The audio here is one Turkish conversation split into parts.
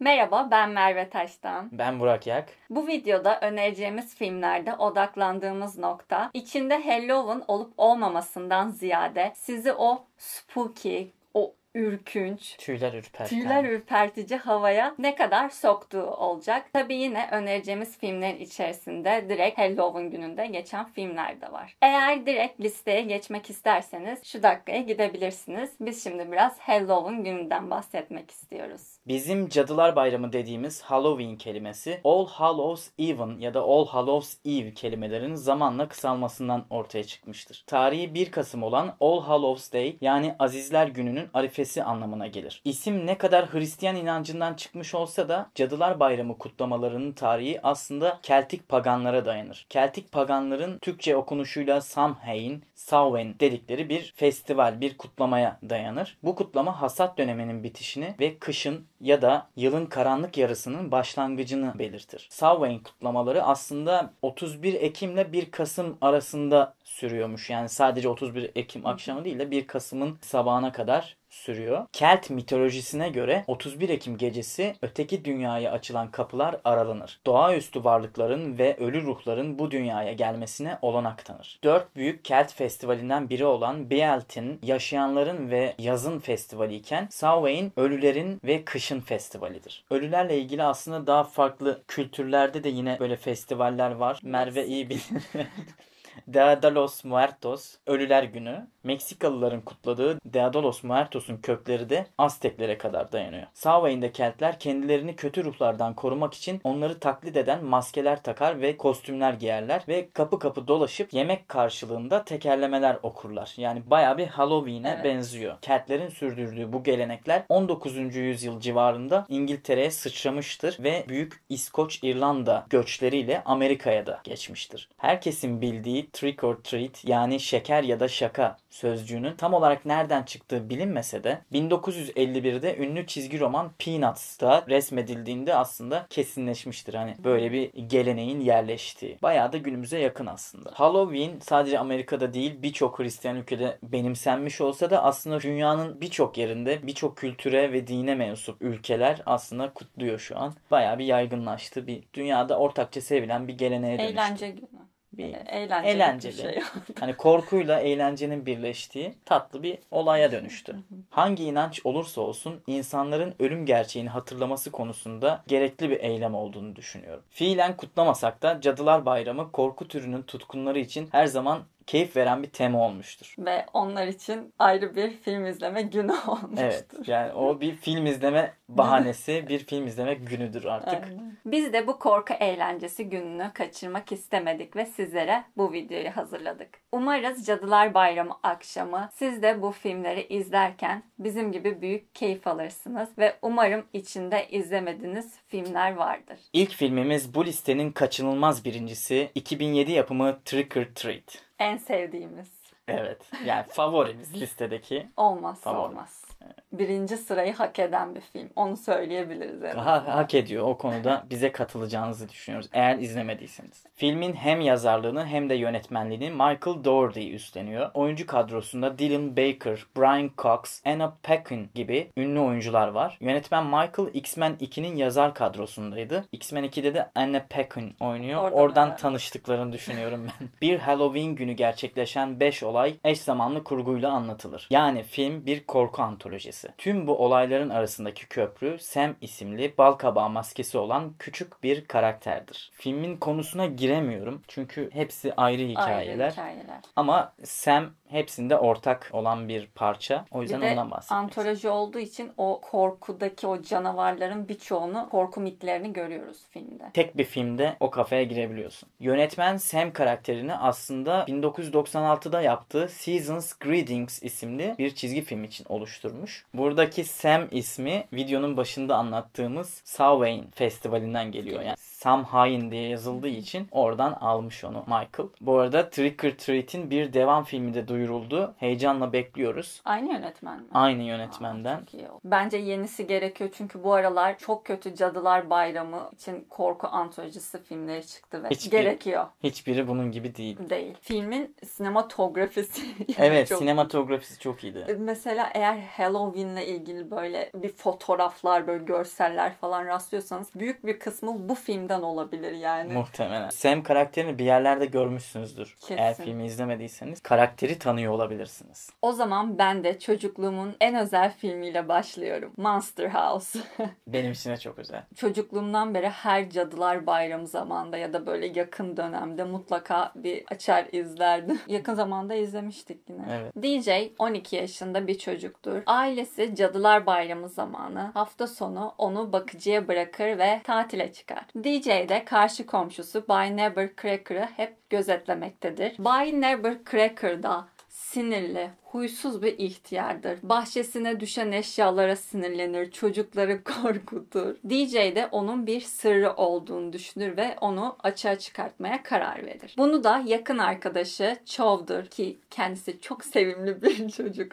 Merhaba ben Merve Taştan. Ben Burak Yak. Bu videoda önereceğimiz filmlerde odaklandığımız nokta içinde Halloween olup olmamasından ziyade sizi o spooky, o ürkünç, tüyler ürperten, tüyler ürpertici havaya ne kadar soktuğu olacak. Tabii yine önereceğimiz filmlerin içerisinde direkt Halloween gününde geçen filmler de var. Eğer direkt listeye geçmek isterseniz şu dakikaya gidebilirsiniz. Biz şimdi biraz Halloween gününden bahsetmek istiyoruz. Bizim Cadılar Bayramı dediğimiz Halloween kelimesi All Hallows Even ya da All Hallows Eve kelimelerinin zamanla kısalmasından ortaya çıkmıştır. Tarihi 1 Kasım olan All Hallows Day yani Azizler Günü'nün arifesi anlamına gelir. İsim ne kadar Hristiyan inancından çıkmış olsa da Cadılar Bayramı kutlamalarının tarihi aslında Keltik paganlara dayanır. Keltik paganların Türkçe okunuşuyla Samhain, Samhain dedikleri bir festival, bir kutlamaya dayanır. Bu kutlama hasat döneminin bitişini ve kışın ya da yılın karanlık yarısının başlangıcını belirtir. Samhain kutlamaları aslında 31 Ekim ile 1 Kasım arasında sürüyormuş. Yani sadece 31 Ekim akşamı değil de 1 Kasım'ın sabahına kadar sürüyor. Kelt mitolojisine göre 31 Ekim gecesi öteki dünyaya açılan kapılar aralanır. Doğaüstü varlıkların ve ölü ruhların bu dünyaya gelmesine olanak tanır. Dört büyük Kelt festivalinden biri olan Bielt'in yaşayanların ve yazın festivali iken Samhain ölülerin ve kışın festivalidir. Ölülerle ilgili aslında daha farklı kültürlerde de yine böyle festivaller var. Merve iyi bilir. Dia de los Muertos, Ölüler Günü. Meksikalıların kutladığı Deodalos Muertos'un kökleri de Azteklere kadar dayanıyor. Savayında Keltler kendilerini kötü ruhlardan korumak için onları taklit eden maskeler takar ve kostümler giyerler ve kapı kapı dolaşıp yemek karşılığında tekerlemeler okurlar. Yani baya bir Halloween'e evet. benziyor. Keltlerin sürdürdüğü bu gelenekler 19. yüzyıl civarında İngiltere'ye sıçramıştır ve büyük İskoç-İrlanda göçleriyle Amerika'ya da geçmiştir. Herkesin bildiği trick or treat yani şeker ya da şaka sözcüğünün tam olarak nereden çıktığı bilinmese de 1951'de ünlü çizgi roman Peanuts'ta resmedildiğinde aslında kesinleşmiştir. Hani böyle bir geleneğin yerleştiği. Bayağı da günümüze yakın aslında. Halloween sadece Amerika'da değil birçok Hristiyan ülkede benimsenmiş olsa da aslında dünyanın birçok yerinde birçok kültüre ve dine mensup ülkeler aslında kutluyor şu an. Bayağı bir yaygınlaştı. Bir dünyada ortakça sevilen bir geleneğe dönüştü. Eğlence günü. E, bir eğlenceli, eğlenceli. Bir şey hani korkuyla eğlencenin birleştiği tatlı bir olaya dönüştü. Hangi inanç olursa olsun insanların ölüm gerçeğini hatırlaması konusunda gerekli bir eylem olduğunu düşünüyorum. Fiilen kutlamasak da Cadılar Bayramı korku türünün tutkunları için her zaman keyif veren bir tema olmuştur. Ve onlar için ayrı bir film izleme günü olmuştur. Evet yani o bir film izleme bahanesi bir film izleme günüdür artık. Aynen. Biz de bu korku eğlencesi gününü kaçırmak istemedik ve sizlere bu videoyu hazırladık. Umarız Cadılar Bayramı akşamı siz de bu filmleri izlerken bizim gibi büyük keyif alırsınız ve umarım içinde izlemediğiniz filmler vardır. İlk filmimiz bu listenin kaçınılmaz birincisi 2007 yapımı Trick or Treat. En sevdiğimiz. Evet. Yani favorimiz listedeki. Olmaz, olmaz birinci sırayı hak eden bir film. Onu söyleyebiliriz. Evet. Ha, hak ediyor. O konuda bize katılacağınızı düşünüyoruz. Eğer izlemediyseniz. Filmin hem yazarlığını hem de yönetmenliğini Michael Dougherty üstleniyor. Oyuncu kadrosunda Dylan Baker, Brian Cox, Anna Paquin gibi ünlü oyuncular var. Yönetmen Michael X-Men 2'nin yazar kadrosundaydı. X-Men 2'de de Anna Paquin oynuyor. Oradan, Oradan evet. tanıştıklarını düşünüyorum ben. bir Halloween günü gerçekleşen 5 olay eş zamanlı kurguyla anlatılır. Yani film bir korku antolojisi mitolojisi. Tüm bu olayların arasındaki köprü Sam isimli bal kabağı maskesi olan küçük bir karakterdir. Filmin konusuna giremiyorum çünkü hepsi ayrı hikayeler. Ayrı hikayeler. Ama Sam hepsinde ortak olan bir parça. O yüzden bir ondan bahsediyoruz. antoloji olduğu için o korkudaki o canavarların birçoğunu korku mitlerini görüyoruz filmde. Tek bir filmde o kafeye girebiliyorsun. Yönetmen Sam karakterini aslında 1996'da yaptığı Seasons Greetings isimli bir çizgi film için oluşturmuş. Buradaki Sam ismi videonun başında anlattığımız Samhain Festivali'nden geliyor. Yani Sam Hain diye yazıldığı için oradan almış onu Michael. Bu arada Trick or Treat'in bir devam filmi de duyuruldu. Heyecanla bekliyoruz. Aynı yönetmen mi? Aynı yönetmenden. Aa, çok iyi Bence yenisi gerekiyor çünkü bu aralar çok kötü Cadılar Bayramı için korku antolojisi filmleri çıktı ve hiçbir, gerekiyor. Hiçbiri bunun gibi değil. Değil. Filmin sinematografisi. evet çok... sinematografisi çok iyiydi. E, mesela eğer Halloween'le ilgili böyle bir fotoğraflar böyle görseller falan rastlıyorsanız büyük bir kısmı bu filmde yüzden olabilir yani. Muhtemelen. Sam karakterini bir yerlerde görmüşsünüzdür. Kesin. Eğer filmi izlemediyseniz karakteri tanıyor olabilirsiniz. O zaman ben de çocukluğumun en özel filmiyle başlıyorum. Monster House. Benim için de çok özel. Çocukluğumdan beri her Cadılar Bayramı zamanında ya da böyle yakın dönemde mutlaka bir açar izlerdim. yakın zamanda izlemiştik yine. Evet. DJ 12 yaşında bir çocuktur. Ailesi Cadılar Bayramı zamanı hafta sonu onu bakıcıya bırakır ve tatile çıkar. DJ de karşı komşusu Bay Never Cracker'ı hep gözetlemektedir. Bay Never da sinirli, huysuz bir ihtiyardır. Bahçesine düşen eşyalara sinirlenir, çocukları korkutur. DJ de onun bir sırrı olduğunu düşünür ve onu açığa çıkartmaya karar verir. Bunu da yakın arkadaşı Chow'dur ki kendisi çok sevimli bir çocuk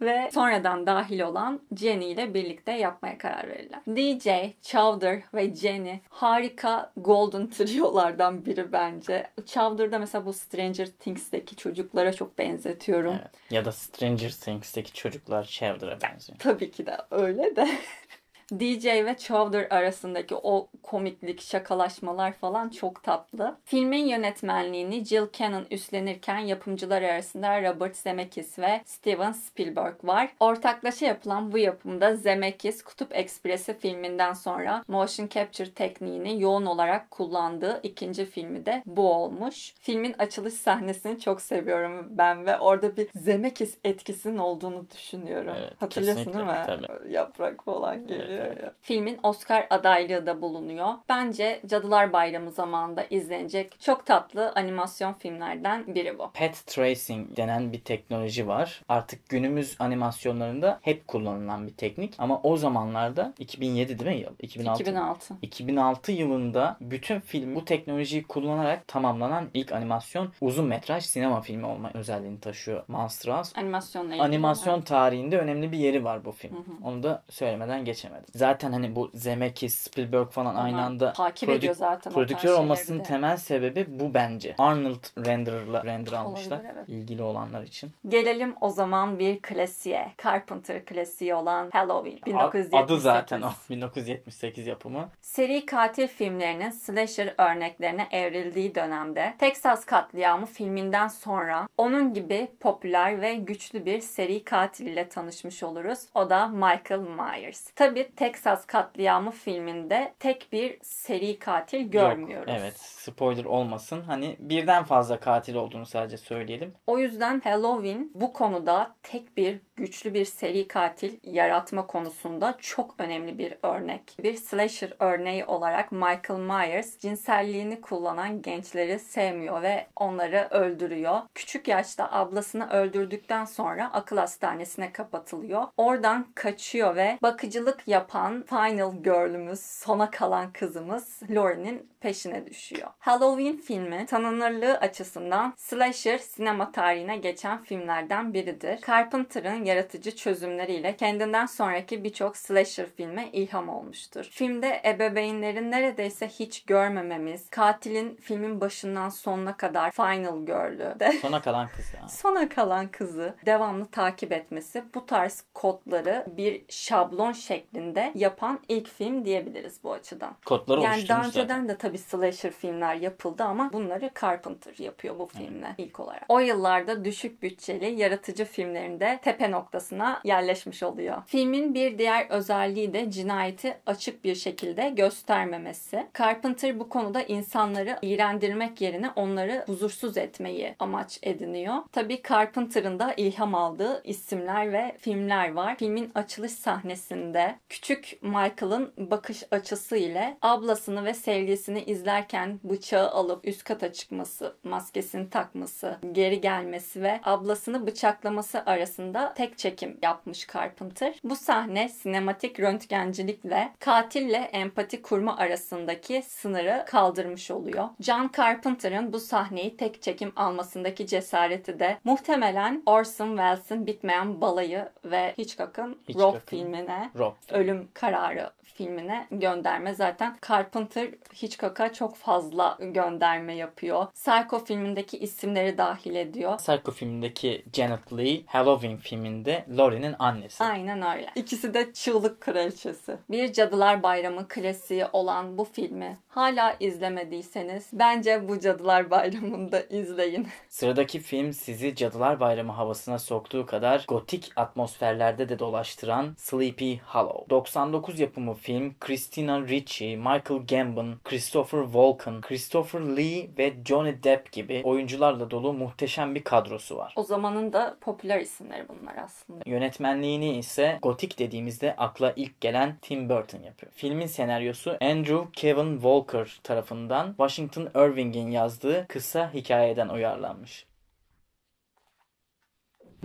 ve sonradan dahil olan Jenny ile birlikte yapmaya karar verirler. DJ, Chowder ve Jenny harika golden trio'lardan biri bence. Chowder'da mesela bu Stranger Things'teki çocuklara çok benzetiyorum. Evet. Ya da Stranger Things'teki çocuklar Chowder'a benziyor. Tabii ki de öyle de. DJ ve Chowder arasındaki o komiklik, şakalaşmalar falan çok tatlı. Filmin yönetmenliğini Jill Cannon üstlenirken yapımcılar arasında Robert Zemeckis ve Steven Spielberg var. Ortaklaşa yapılan bu yapımda Zemeckis Kutup Ekspresi filminden sonra motion capture tekniğini yoğun olarak kullandığı ikinci filmi de bu olmuş. Filmin açılış sahnesini çok seviyorum ben ve orada bir Zemeckis etkisinin olduğunu düşünüyorum. Evet, Hatırlıyorsun değil mi? Tabii. Yaprak falan geliyor. Evet. Filmin Oscar adaylığı da bulunuyor. Bence Cadılar Bayramı zamanında izlenecek çok tatlı animasyon filmlerden biri bu. Pet tracing denen bir teknoloji var. Artık günümüz animasyonlarında hep kullanılan bir teknik ama o zamanlarda 2007 değil mi yıl? 2006. 2006. 2006 yılında bütün film bu teknolojiyi kullanarak tamamlanan ilk animasyon uzun metraj sinema filmi olma özelliğini taşıyor Monster House. Animasyon Animasyon tarihinde önemli bir yeri var bu film. Hı hı. Onu da söylemeden geçemedim zaten hani bu Zemeckis, Spielberg falan Aha, aynı anda takip ediyor zaten. Prodüktör olmasının temel sebebi bu bence. Arnold render'la render almışlar. evet. ilgili olanlar için. Gelelim o zaman bir klasiğe. Carpenter klasiği olan Halloween. 1978. Adı zaten o. 1978 yapımı. Seri katil filmlerinin slasher örneklerine evrildiği dönemde Texas katliamı filminden sonra onun gibi popüler ve güçlü bir seri katil ile tanışmış oluruz. O da Michael Myers. Tabi Texas katliamı filminde tek bir seri katil görmüyoruz. Yok, evet spoiler olmasın. Hani birden fazla katil olduğunu sadece söyleyelim. O yüzden Halloween bu konuda tek bir güçlü bir seri katil yaratma konusunda çok önemli bir örnek. Bir slasher örneği olarak Michael Myers cinselliğini kullanan gençleri sevmiyor ve onları öldürüyor. Küçük yaşta ablasını öldürdükten sonra akıl hastanesine kapatılıyor. Oradan kaçıyor ve bakıcılık yap yapan final girl'ümüz, sona kalan kızımız Laurie'nin peşine düşüyor. Halloween filmi tanınırlığı açısından slasher sinema tarihine geçen filmlerden biridir. Carpenter'ın yaratıcı çözümleriyle kendinden sonraki birçok slasher filme ilham olmuştur. Filmde ebeveynlerin neredeyse hiç görmememiz, katilin filmin başından sonuna kadar final girl'ü de sona kalan kızı. Yani. Sona kalan kızı devamlı takip etmesi bu tarz kodları bir şablon şeklinde şeklinde yapan ilk film diyebiliriz bu açıdan. Kodları Yani daha önceden de tabii slasher filmler yapıldı ama bunları Carpenter yapıyor bu filmle evet. ilk olarak. O yıllarda düşük bütçeli yaratıcı filmlerinde tepe noktasına yerleşmiş oluyor. Filmin bir diğer özelliği de cinayeti açık bir şekilde göstermemesi. Carpenter bu konuda insanları iğrendirmek yerine onları huzursuz etmeyi amaç ediniyor. Tabii Carpenter'ın da ilham aldığı isimler ve filmler var. Filmin açılış sahnesinde küçük küçük Michael'ın bakış açısı ile ablasını ve sevgilisini izlerken bıçağı alıp üst kata çıkması, maskesini takması, geri gelmesi ve ablasını bıçaklaması arasında tek çekim yapmış Carpenter. Bu sahne sinematik röntgencilikle katille empati kurma arasındaki sınırı kaldırmış oluyor. John Carpenter'ın bu sahneyi tek çekim almasındaki cesareti de muhtemelen Orson Welles'in bitmeyen balayı ve Hitchcock'ın Hitchcock Rock filmine Rock. ölüm ölüm kararı filmine gönderme. Zaten Carpenter Hitchcock'a çok fazla gönderme yapıyor. Psycho filmindeki isimleri dahil ediyor. Psycho filmindeki Janet Leigh, Halloween filminde Laurie'nin annesi. Aynen öyle. İkisi de çığlık kraliçesi. Bir Cadılar Bayramı klasiği olan bu filmi hala izlemediyseniz bence bu Cadılar Bayramı'nda izleyin. Sıradaki film sizi Cadılar Bayramı havasına soktuğu kadar gotik atmosferlerde de dolaştıran Sleepy Hollow. 99 yapımı film Christina Ricci, Michael Gambon, Christopher Walken, Christopher Lee ve Johnny Depp gibi oyuncularla dolu muhteşem bir kadrosu var. O zamanın da popüler isimleri bunlar aslında. Yönetmenliğini ise gotik dediğimizde akla ilk gelen Tim Burton yapıyor. Filmin senaryosu Andrew Kevin Walker tarafından Washington Irving'in yazdığı kısa hikayeden uyarlanmış.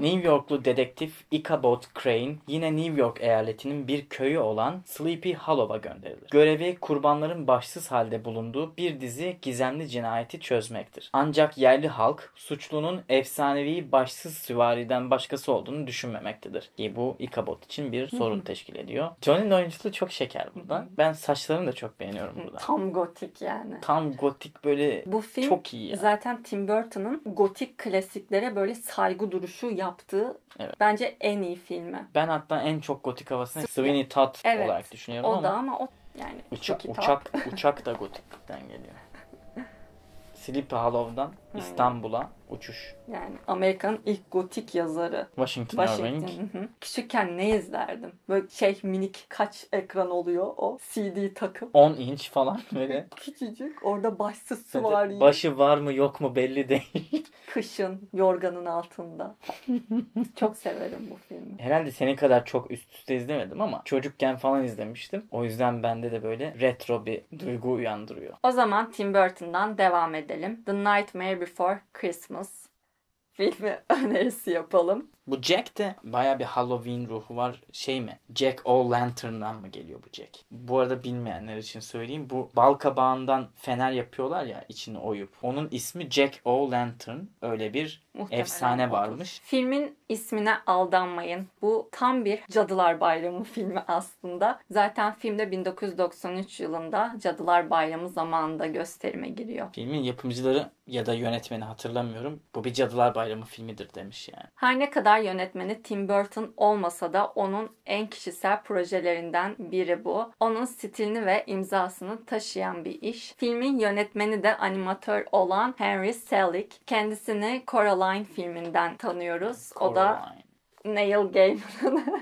New Yorklu dedektif Ichabod Crane yine New York eyaletinin bir köyü olan Sleepy Hollow'a gönderilir. Görevi kurbanların başsız halde bulunduğu bir dizi gizemli cinayeti çözmektir. Ancak yerli halk suçlunun efsanevi başsız süvariden başkası olduğunu düşünmemektedir. Ki bu Ichabod için bir sorun teşkil ediyor. Johnny'nin oyunculuğu çok şeker burada. Ben saçlarını da çok beğeniyorum burada. Tam gotik yani. Tam gotik böyle bu film çok iyi. Ya. Zaten Tim Burton'ın gotik klasiklere böyle saygı duruşu ya yaptığı evet. bence en iyi filmi. Ben hatta en çok gotik havasını Sweeney Todd evet, olarak düşünüyorum o ama. O da ama o yani Uça- uçak uçak da gotikten geliyor. Sleepy Hollow'dan İstanbul'a uçuş. Yani Amerika'nın ilk gotik yazarı. Washington, Washington. Irving. Küçükken ne izlerdim? Böyle şey minik kaç ekran oluyor o CD takım. 10 inç falan böyle. Küçücük orada başsız su var. Yine. Başı var mı yok mu belli değil. Kışın yorganın altında. çok severim bu filmi. Herhalde senin kadar çok üst üste izlemedim ama çocukken falan izlemiştim. O yüzden bende de böyle retro bir duygu uyandırıyor. O zaman Tim Burton'dan devam edelim. The Nightmare Before Christmas filmi önerisi yapalım. Bu Jack de baya bir Halloween ruhu var. Şey mi? Jack O Lantern'dan mı geliyor bu Jack? Bu arada bilmeyenler için söyleyeyim. Bu bal kabağından fener yapıyorlar ya içini oyup. Onun ismi Jack O Lantern. Öyle bir Muhtemelen efsane oldu. varmış. Filmin ismine aldanmayın. Bu tam bir Cadılar Bayramı filmi aslında. Zaten filmde 1993 yılında Cadılar Bayramı zamanında gösterime giriyor. Filmin yapımcıları ya da yönetmeni hatırlamıyorum. Bu bir Cadılar Bayramı filmidir demiş yani. Her ne kadar eser yönetmeni Tim Burton olmasa da onun en kişisel projelerinden biri bu. Onun stilini ve imzasını taşıyan bir iş. Filmin yönetmeni de animatör olan Henry Selick. Kendisini Coraline filminden tanıyoruz. Coraline. O da Neil Gaiman'ın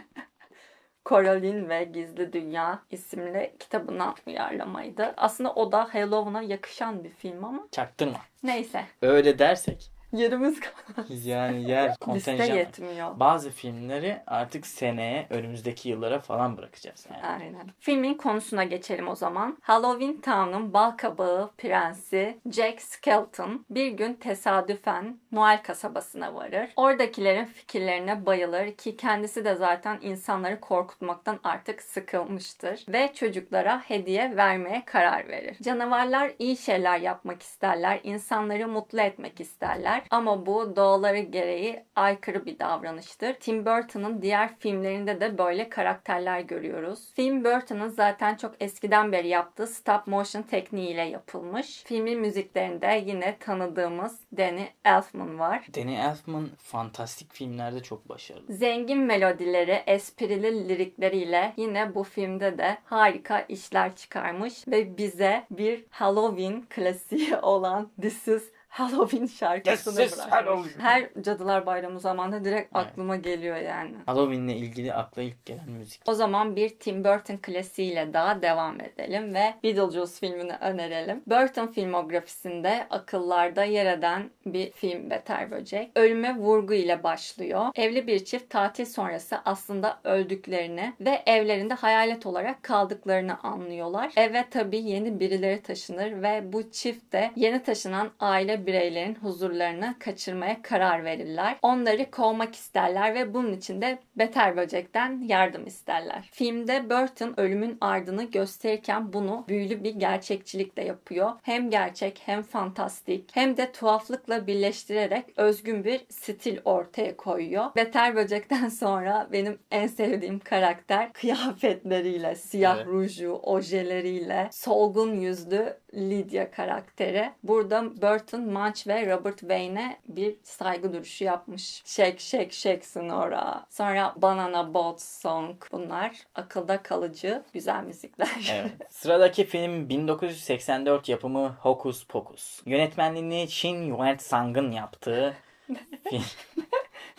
Coraline ve Gizli Dünya isimli kitabından uyarlamaydı. Aslında o da Halloween'a yakışan bir film ama. Çaktırma. Neyse. Öyle dersek yerimiz kalmaz. Yani yer kontenjan. Liste yetmiyor. Bazı filmleri artık seneye önümüzdeki yıllara falan bırakacağız. Yani. Aynen. Filmin konusuna geçelim o zaman. Halloween Town'un bal kabağı prensi Jack Skelton bir gün tesadüfen Noel kasabasına varır. Oradakilerin fikirlerine bayılır ki kendisi de zaten insanları korkutmaktan artık sıkılmıştır ve çocuklara hediye vermeye karar verir. Canavarlar iyi şeyler yapmak isterler, insanları mutlu etmek isterler ama bu doğaları gereği aykırı bir davranıştır. Tim Burton'ın diğer filmlerinde de böyle karakterler görüyoruz. Tim Burton'ın zaten çok eskiden beri yaptığı stop motion tekniğiyle yapılmış. Filmin müziklerinde yine tanıdığımız Danny Elfman var. Danny Elfman fantastik filmlerde çok başarılı. Zengin melodileri, esprili lirikleriyle yine bu filmde de harika işler çıkarmış ve bize bir Halloween klasiği olan This is Halloween şarkısını yes, bırakmış. Halloween. Her Cadılar Bayramı zamanında direkt evet. aklıma geliyor yani. Halloween'le ilgili akla ilk gelen müzik. O zaman bir Tim Burton klasiğiyle daha devam edelim ve Beetlejuice filmini önerelim. Burton filmografisinde akıllarda yer eden bir film Beter Böcek. Ölüme vurgu ile başlıyor. Evli bir çift tatil sonrası aslında öldüklerini ve evlerinde hayalet olarak kaldıklarını anlıyorlar. Eve tabii yeni birileri taşınır ve bu çift de yeni taşınan aile bireylerin huzurlarını kaçırmaya karar verirler. Onları kovmak isterler ve bunun için de beter böcekten yardım isterler. Filmde Burton ölümün ardını gösterirken bunu büyülü bir gerçekçilikle yapıyor. Hem gerçek hem fantastik hem de tuhaflıkla birleştirerek özgün bir stil ortaya koyuyor. Beter böcekten sonra benim en sevdiğim karakter kıyafetleriyle, siyah evet. ruju, ojeleriyle, solgun yüzlü Lydia karakteri. Burada Burton Munch ve Robert Wayne'e bir saygı duruşu yapmış. Shake Shake Shake Sonora. Sonra Banana Boat Song. Bunlar akılda kalıcı güzel müzikler. Evet. Sıradaki film 1984 yapımı Hocus Pocus. Yönetmenliğini Shin Yuel Sang'ın yaptığı film.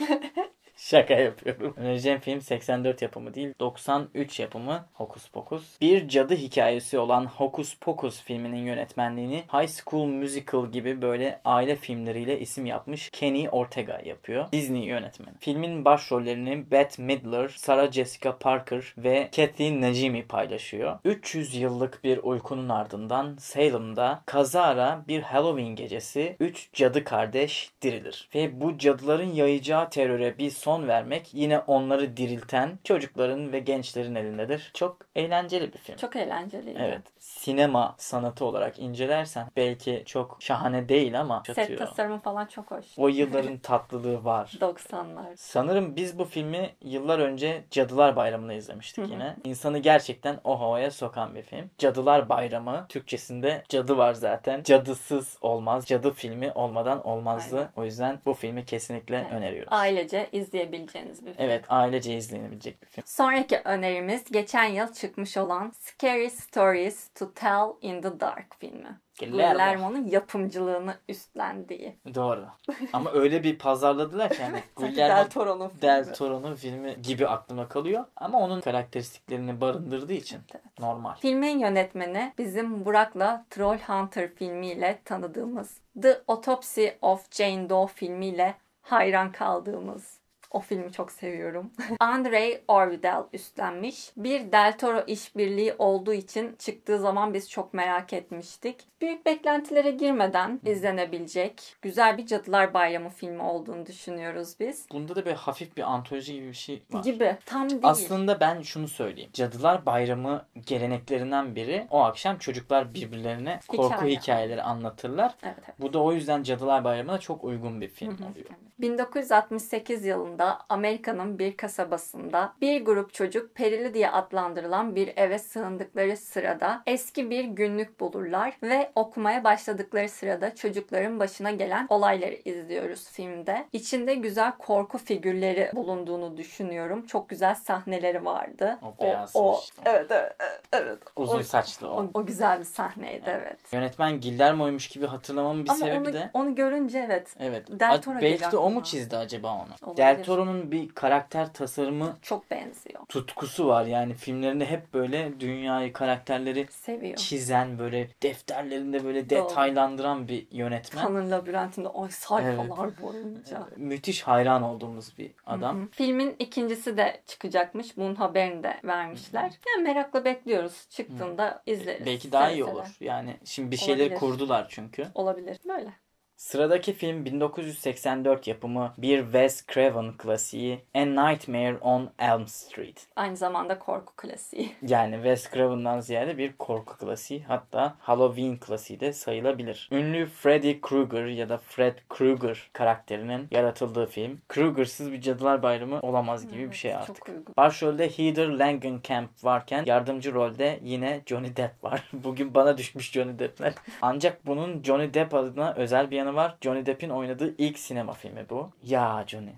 Şaka yapıyorum. Önereceğim film 84 yapımı değil 93 yapımı Hokus Pokus. Bir cadı hikayesi olan Hokus Pokus filminin yönetmenliğini High School Musical gibi böyle aile filmleriyle isim yapmış Kenny Ortega yapıyor. Disney yönetmeni. Filmin başrollerini Beth Midler, Sarah Jessica Parker ve Kathy Najimy paylaşıyor. 300 yıllık bir uykunun ardından Salem'da kazara bir Halloween gecesi 3 cadı kardeş dirilir. Ve bu cadıların yayacağı teröre bir son son vermek yine onları dirilten çocukların ve gençlerin elindedir. Çok eğlenceli bir film. Çok eğlenceli. Evet. Sinema sanatı olarak incelersen belki çok şahane değil ama çatıyor. Set tasarımı falan çok hoş. O yılların tatlılığı var. 90'lar. Sanırım biz bu filmi yıllar önce Cadılar Bayramı'nda izlemiştik yine. İnsanı gerçekten o havaya sokan bir film. Cadılar Bayramı Türkçesinde cadı var zaten. Cadısız olmaz. Cadı filmi olmadan olmazdı. Aynen. O yüzden bu filmi kesinlikle evet. öneriyoruz. Ailece izleyebiliriz izleyebileceğiniz bir film. Evet ailece izlenebilecek bir film. Sonraki önerimiz geçen yıl çıkmış olan Scary Stories to Tell in the Dark filmi. Guillermo'nun yapımcılığını üstlendiği. Doğru. Ama öyle bir pazarladılar ki hani Guillermo Del Toro'nun filmi. Del Toro'nun filmi gibi aklıma kalıyor. Ama onun karakteristiklerini barındırdığı için evet. normal. Filmin yönetmeni bizim Burak'la Troll Hunter filmiyle tanıdığımız The Autopsy of Jane Doe filmiyle hayran kaldığımız o filmi çok seviyorum. Andrei Orvidel üstlenmiş. Bir Del Toro işbirliği olduğu için çıktığı zaman biz çok merak etmiştik. Büyük beklentilere girmeden izlenebilecek güzel bir Cadılar Bayramı filmi olduğunu düşünüyoruz biz. Bunda da bir hafif bir antoloji gibi bir şey var. Gibi. Tam değil. Aslında ben şunu söyleyeyim. Cadılar Bayramı geleneklerinden biri o akşam çocuklar birbirlerine korku Hikaye. hikayeleri anlatırlar. Evet, evet. Bu da o yüzden Cadılar Bayramı'na çok uygun bir film oluyor. 1968 yılında yılında Amerika'nın bir kasabasında bir grup çocuk perili diye adlandırılan bir eve sığındıkları sırada eski bir günlük bulurlar ve okumaya başladıkları sırada çocukların başına gelen olayları izliyoruz filmde. İçinde güzel korku figürleri bulunduğunu düşünüyorum. Çok güzel sahneleri vardı. O, o, o şey. evet, evet evet. Uzun saçlı o. o. O güzel bir sahneydi evet. evet. Yönetmen Guillermo'ymuş gibi hatırlamamın bir Ama sebebi onu, de onu görünce evet. Evet. Del Toro Belki de o mu çizdi acaba onu? Olabilir. Del Totoro'nun bir karakter tasarımı çok benziyor. Tutkusu var yani filmlerinde hep böyle dünyayı, karakterleri seviyor. Çizen böyle defterlerinde böyle Doğru. detaylandıran bir yönetmen. Kanın labirentinde ay sayfalar evet. boyunca. Müthiş hayran olduğumuz bir adam. Hı hı. Filmin ikincisi de çıkacakmış. Bunun haberini de vermişler. Hı hı. Yani merakla bekliyoruz. Çıktığında hı. izleriz. Belki daha iyi olur. Yani şimdi bir şeyleri Olabilir. kurdular çünkü. Olabilir. Böyle. Sıradaki film 1984 yapımı bir Wes Craven klasiği A Nightmare on Elm Street. Aynı zamanda korku klasiği. Yani Wes Craven'dan ziyade bir korku klasiği hatta Halloween klasiği de sayılabilir. Ünlü Freddy Krueger ya da Fred Krueger karakterinin yaratıldığı film. Krueger'sız bir Cadılar Bayramı olamaz gibi evet, bir şey artık. Başrolde Heather Langenkamp varken yardımcı rolde yine Johnny Depp var. Bugün bana düşmüş Johnny Depp'ler. Ancak bunun Johnny Depp adına özel bir yanı yanı var. Johnny Depp'in oynadığı ilk sinema filmi bu. Ya Johnny.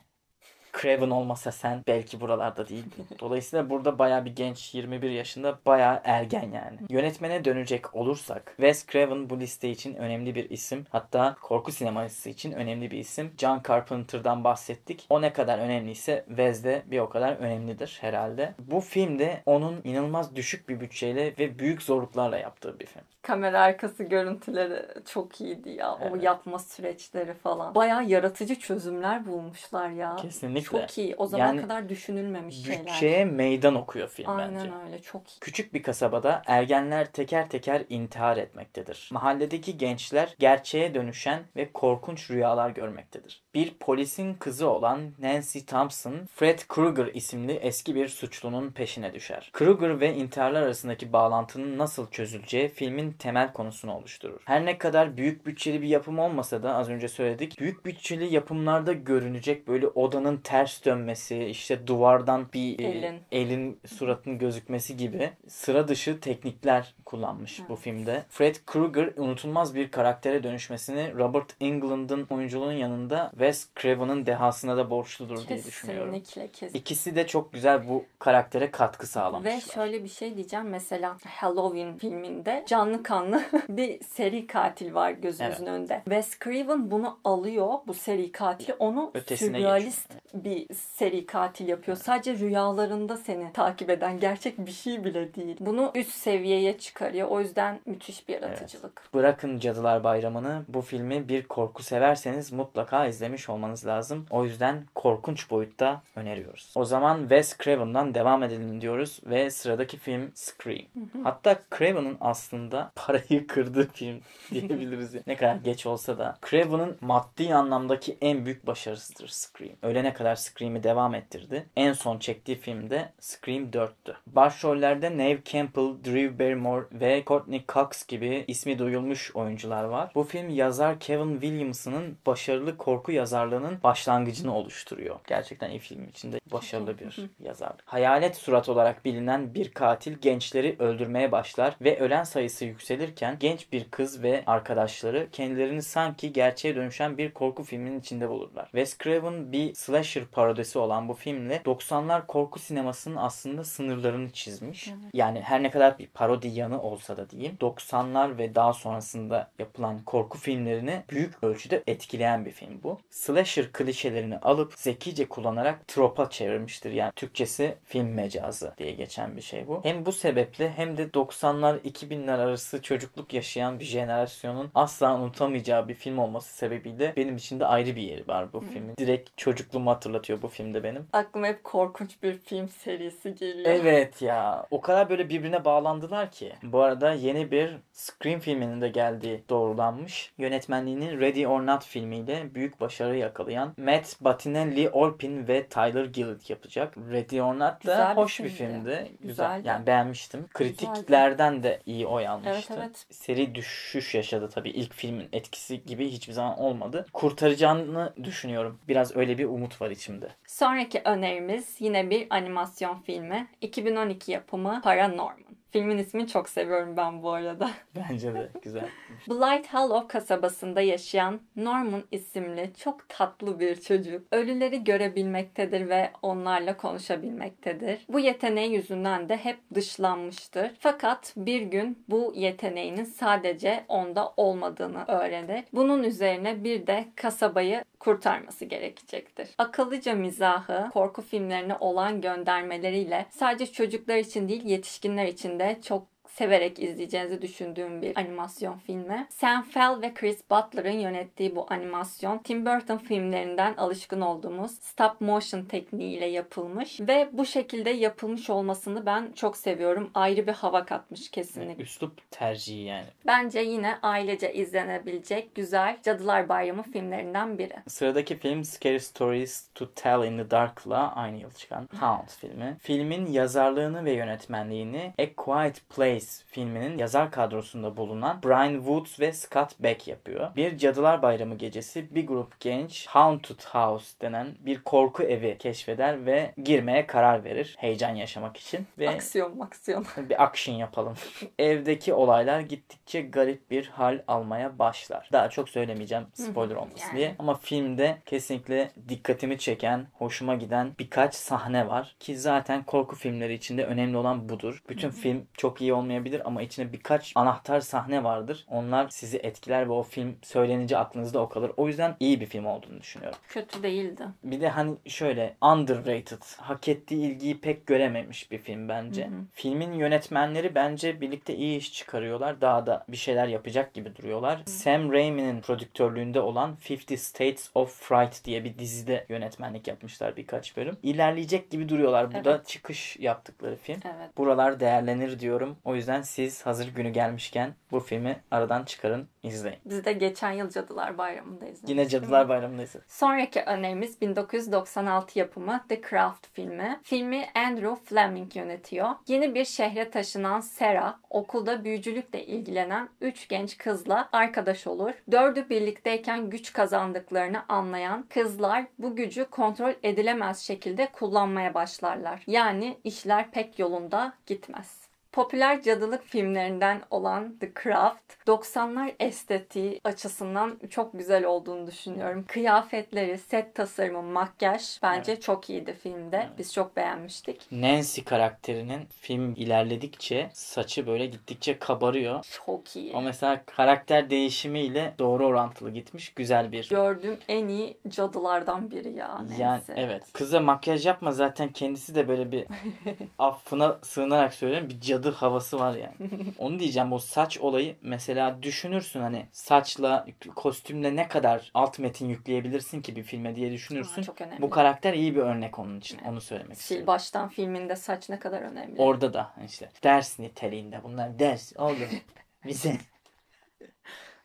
Craven olmasa sen belki buralarda değil. Dolayısıyla burada baya bir genç 21 yaşında baya ergen yani. Yönetmene dönecek olursak Wes Craven bu liste için önemli bir isim. Hatta korku sineması için önemli bir isim. John Carpenter'dan bahsettik. O ne kadar önemliyse Wes de bir o kadar önemlidir herhalde. Bu filmde onun inanılmaz düşük bir bütçeyle ve büyük zorluklarla yaptığı bir film kamera arkası görüntüleri çok iyiydi ya. Evet. O yapma süreçleri falan. Baya yaratıcı çözümler bulmuşlar ya. Kesinlikle. Çok iyi. O zaman yani, kadar düşünülmemiş bütçeye şeyler. Bütçeye meydan okuyor film Aynen bence. Aynen öyle. Çok iyi. Küçük bir kasabada ergenler teker teker intihar etmektedir. Mahalledeki gençler gerçeğe dönüşen ve korkunç rüyalar görmektedir. Bir polisin kızı olan Nancy Thompson, Fred Krueger isimli eski bir suçlunun peşine düşer. Krueger ve intiharlar arasındaki bağlantının nasıl çözüleceği filmin temel konusunu oluşturur. Her ne kadar büyük bütçeli bir yapım olmasa da az önce söyledik. Büyük bütçeli yapımlarda görünecek böyle odanın ters dönmesi, işte duvardan bir e, elin, elin suratının gözükmesi gibi sıra dışı teknikler kullanmış evet. bu filmde. Fred Krueger unutulmaz bir karaktere dönüşmesini Robert Englund'ın oyunculuğun yanında Wes Craven'ın dehasına da borçludur kesinlikle, diye düşünüyorum. Kesinlikle. İkisi de çok güzel bu karaktere katkı sağlamışlar. Ve şöyle bir şey diyeceğim. Mesela Halloween filminde canlı kanlı bir seri katil var gözümüzün evet. önünde. Wes Craven bunu alıyor bu seri katili onu Ötesine sürrealist bir seri katil yapıyor. Sadece rüyalarında seni takip eden gerçek bir şey bile değil. Bunu üst seviyeye çıkarıyor. O yüzden müthiş bir yaratıcılık. Evet. Bırakın Cadılar Bayramı'nı bu filmi bir korku severseniz mutlaka izlemiş olmanız lazım. O yüzden korkunç boyutta öneriyoruz. O zaman Wes Craven'dan devam edelim diyoruz ve sıradaki film Scream. Hatta Craven'ın aslında parayı kırdığı film diyebiliriz. Yani. ne kadar geç olsa da. Craven'ın maddi anlamdaki en büyük başarısıdır Scream. Ölene kadar Scream'i devam ettirdi. En son çektiği filmde Scream 4'tü. Başrollerde Neve Campbell, Drew Barrymore ve Courtney Cox gibi ismi duyulmuş oyuncular var. Bu film yazar Kevin Williamson'ın başarılı korku yazarlığının başlangıcını oluşturuyor. Gerçekten iyi film içinde başarılı bir yazar. Hayalet surat olarak bilinen bir katil gençleri öldürmeye başlar ve ölen sayısı yüksek yükselirken genç bir kız ve arkadaşları kendilerini sanki gerçeğe dönüşen bir korku filminin içinde bulurlar. Wes Craven bir slasher parodisi olan bu filmle 90'lar korku sinemasının aslında sınırlarını çizmiş. Yani her ne kadar bir parodi yanı olsa da diyeyim 90'lar ve daha sonrasında yapılan korku filmlerini büyük ölçüde etkileyen bir film bu. Slasher klişelerini alıp zekice kullanarak tropa çevirmiştir. Yani Türkçesi film mecazı diye geçen bir şey bu. Hem bu sebeple hem de 90'lar 2000'ler arası acısı çocukluk yaşayan bir jenerasyonun asla unutamayacağı bir film olması sebebiyle benim için de ayrı bir yeri var bu filmin. Direkt çocukluğumu hatırlatıyor bu filmde benim. Aklıma hep korkunç bir film serisi geliyor. Evet ya. O kadar böyle birbirine bağlandılar ki. Bu arada yeni bir Scream filminin de geldiği doğrulanmış. Yönetmenliğini Ready or Not filmiyle büyük başarı yakalayan Matt Batinelli Olpin ve Tyler Gillett yapacak. Ready or Not da Güzel hoş bir filmdi. Bir filmdi. Güzel. Güzeldi. Yani beğenmiştim. Kritiklerden de iyi oy almış. Evet işte. Evet. Seri düşüş yaşadı tabii. ilk filmin etkisi gibi hiçbir zaman olmadı. Kurtaracağını düşünüyorum. Biraz öyle bir umut var içimde. Sonraki önerimiz yine bir animasyon filmi. 2012 yapımı Paranormal. Filmin ismini çok seviyorum ben bu arada. Bence de güzel. Blight Hollow kasabasında yaşayan Norman isimli çok tatlı bir çocuk. Ölüleri görebilmektedir ve onlarla konuşabilmektedir. Bu yeteneği yüzünden de hep dışlanmıştır. Fakat bir gün bu yeteneğinin sadece onda olmadığını öğrenir. Bunun üzerine bir de kasabayı kurtarması gerekecektir. Akıllıca mizahı, korku filmlerine olan göndermeleriyle sadece çocuklar için değil yetişkinler için de çok severek izleyeceğinizi düşündüğüm bir animasyon filmi. Sam Fell ve Chris Butler'ın yönettiği bu animasyon Tim Burton filmlerinden alışkın olduğumuz stop motion tekniğiyle yapılmış ve bu şekilde yapılmış olmasını ben çok seviyorum. Ayrı bir hava katmış kesinlikle. Üslup tercihi yani. Bence yine ailece izlenebilecek güzel Cadılar Bayramı filmlerinden biri. Sıradaki film Scary Stories to Tell in the Dark'la aynı yıl çıkan Hound filmi. Filmin yazarlığını ve yönetmenliğini A Quiet Place Eyes filminin yazar kadrosunda bulunan Brian Woods ve Scott Beck yapıyor. Bir Cadılar Bayramı gecesi bir grup genç Haunted House denen bir korku evi keşfeder ve girmeye karar verir heyecan yaşamak için. Ve aksiyon aksiyon. Bir action yapalım. Evdeki olaylar gittikçe garip bir hal almaya başlar. Daha çok söylemeyeceğim spoiler olmasın diye. Ama filmde kesinlikle dikkatimi çeken, hoşuma giden birkaç sahne var. Ki zaten korku filmleri içinde önemli olan budur. Bütün film çok iyi olmuş olmayabilir ama içine birkaç anahtar sahne vardır. Onlar sizi etkiler ve o film söylenince aklınızda o kalır. O yüzden iyi bir film olduğunu düşünüyorum. Kötü değildi. Bir de hani şöyle underrated, hak ettiği ilgiyi pek görememiş bir film bence. Hı hı. Filmin yönetmenleri bence birlikte iyi iş çıkarıyorlar. Daha da bir şeyler yapacak gibi duruyorlar. Hı. Sam Raimi'nin prodüktörlüğünde olan 50 States of Fright diye bir dizide yönetmenlik yapmışlar birkaç bölüm. İlerleyecek gibi duruyorlar. Bu evet. da çıkış yaptıkları film. Evet. Buralar değerlenir diyorum. O yüzden yüzden siz hazır günü gelmişken bu filmi aradan çıkarın, izleyin. Biz de geçen yıl Cadılar Bayramı'nda izledik. Yine Cadılar Bayramı'nda izledik. Sonraki önerimiz 1996 yapımı The Craft filmi. Filmi Andrew Fleming yönetiyor. Yeni bir şehre taşınan Sarah, okulda büyücülükle ilgilenen 3 genç kızla arkadaş olur. Dördü birlikteyken güç kazandıklarını anlayan kızlar bu gücü kontrol edilemez şekilde kullanmaya başlarlar. Yani işler pek yolunda gitmez. Popüler cadılık filmlerinden olan The Craft 90'lar estetiği açısından çok güzel olduğunu düşünüyorum. Kıyafetleri, set tasarımı, makyaj bence evet. çok iyiydi filmde. Evet. Biz çok beğenmiştik. Nancy karakterinin film ilerledikçe saçı böyle gittikçe kabarıyor. Çok iyi. O mesela karakter değişimiyle doğru orantılı gitmiş. Güzel bir. Gördüğüm en iyi cadılardan biri ya Nancy. Yani evet. Kıza makyaj yapma zaten kendisi de böyle bir affına sığınarak söylüyorum. Bir cadı başladı havası var yani. Onu diyeceğim o saç olayı mesela düşünürsün hani saçla kostümle ne kadar alt metin yükleyebilirsin ki bir filme diye düşünürsün. Aa, çok önemli. Bu karakter iyi bir örnek onun için. Evet. Onu söylemek Sil istiyorum. baştan filminde saç ne kadar önemli. Orada da hani işte ders niteliğinde bunlar ders oldu bize.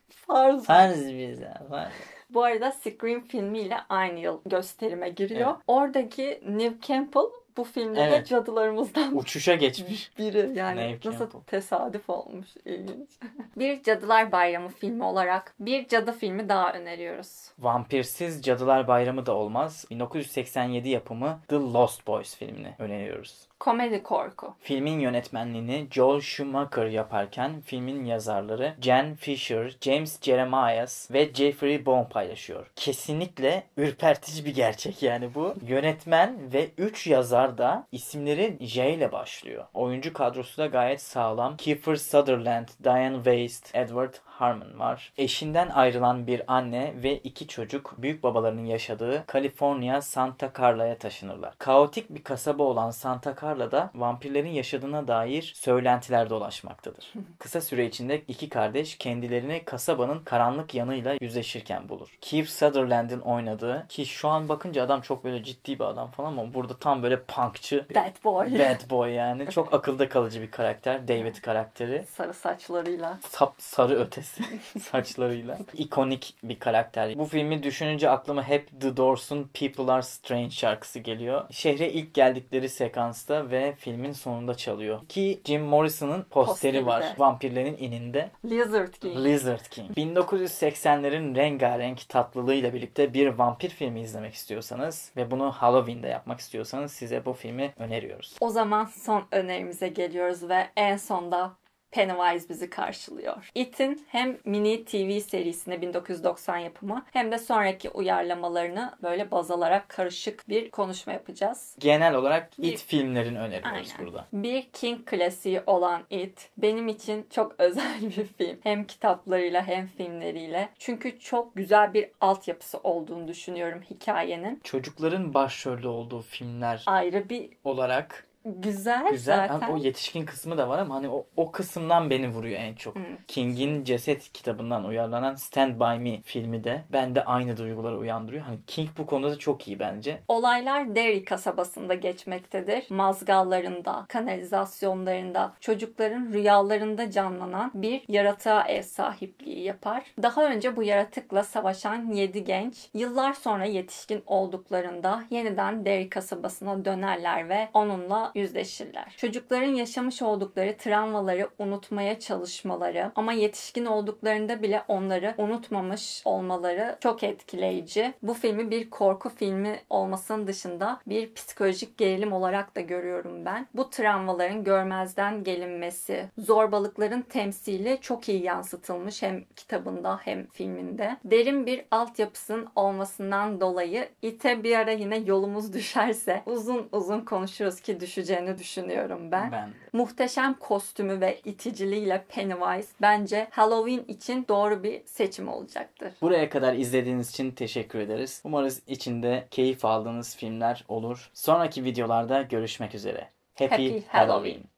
Farz. Farz bize. Farz. Bu arada Scream filmiyle aynı yıl gösterime giriyor. Evet. Oradaki Nev Campbell bu filmde evet. de cadılarımızdan uçuşa geçmiş biri. Yani Neyip nasıl ya. tesadüf olmuş ilginç. bir Cadılar Bayramı filmi olarak bir cadı filmi daha öneriyoruz. Vampirsiz Cadılar Bayramı da olmaz. 1987 yapımı The Lost Boys filmini öneriyoruz komedi korku. Filmin yönetmenliğini Joel Schumacher yaparken filmin yazarları Jen Fisher, James Jeremias ve Jeffrey Bone paylaşıyor. Kesinlikle ürpertici bir gerçek yani bu. Yönetmen ve 3 yazar da isimleri J ile başlıyor. Oyuncu kadrosu da gayet sağlam. Kiefer Sutherland, Diane Weist, Edward Harmon var. Eşinden ayrılan bir anne ve iki çocuk büyük babalarının yaşadığı Kaliforniya Santa Carla'ya taşınırlar. Kaotik bir kasaba olan Santa Carla kitaplarla da vampirlerin yaşadığına dair söylentiler dolaşmaktadır. Kısa süre içinde iki kardeş kendilerini kasabanın karanlık yanıyla yüzleşirken bulur. Keith Sutherland'in oynadığı ki şu an bakınca adam çok böyle ciddi bir adam falan ama burada tam böyle punkçı. Bad boy. Bad boy yani. Çok akılda kalıcı bir karakter. David karakteri. Sarı saçlarıyla. Sap sarı ötesi saçlarıyla. İkonik bir karakter. Bu filmi düşününce aklıma hep The Doors'un People Are Strange şarkısı geliyor. Şehre ilk geldikleri sekansta başta ve filmin sonunda çalıyor. Ki Jim Morrison'ın posteri, posteri var. De. Vampirlerin ininde. Lizard King. Lizard King. 1980'lerin rengarenk tatlılığıyla birlikte bir vampir filmi izlemek istiyorsanız ve bunu Halloween'de yapmak istiyorsanız size bu filmi öneriyoruz. O zaman son önerimize geliyoruz ve en sonda Pennywise bizi karşılıyor. It'in hem mini TV serisine 1990 yapımı hem de sonraki uyarlamalarını böyle baz alarak karışık bir konuşma yapacağız. Genel olarak It filmlerini öneriyoruz Aynen. burada. Bir King klasiği olan It benim için çok özel bir film. Hem kitaplarıyla hem filmleriyle. Çünkü çok güzel bir altyapısı olduğunu düşünüyorum hikayenin. Çocukların başrolü olduğu filmler ayrı bir olarak Güzel, Güzel. zaten. O yetişkin kısmı da var ama hani o, o kısımdan beni vuruyor en çok. Hmm. King'in Ceset kitabından uyarlanan Stand By Me filmi de bende aynı duyguları uyandırıyor. Hani King bu konuda da çok iyi bence. Olaylar Derry kasabasında geçmektedir. Mazgallarında, kanalizasyonlarında, çocukların rüyalarında canlanan bir yaratığa ev sahipliği yapar. Daha önce bu yaratıkla savaşan 7 genç yıllar sonra yetişkin olduklarında yeniden Derry kasabasına dönerler ve onunla yüzleşirler. Çocukların yaşamış oldukları travmaları unutmaya çalışmaları ama yetişkin olduklarında bile onları unutmamış olmaları çok etkileyici. Bu filmi bir korku filmi olmasının dışında bir psikolojik gerilim olarak da görüyorum ben. Bu travmaların görmezden gelinmesi, zorbalıkların temsili çok iyi yansıtılmış hem kitabında hem filminde. Derin bir altyapısının olmasından dolayı ite bir ara yine yolumuz düşerse uzun uzun konuşuruz ki düşecek süreceğini düşünüyorum ben. ben. Muhteşem kostümü ve iticiliğiyle Pennywise bence Halloween için doğru bir seçim olacaktır. Buraya kadar izlediğiniz için teşekkür ederiz. Umarız içinde keyif aldığınız filmler olur. Sonraki videolarda görüşmek üzere. Happy, Happy Halloween. Halloween.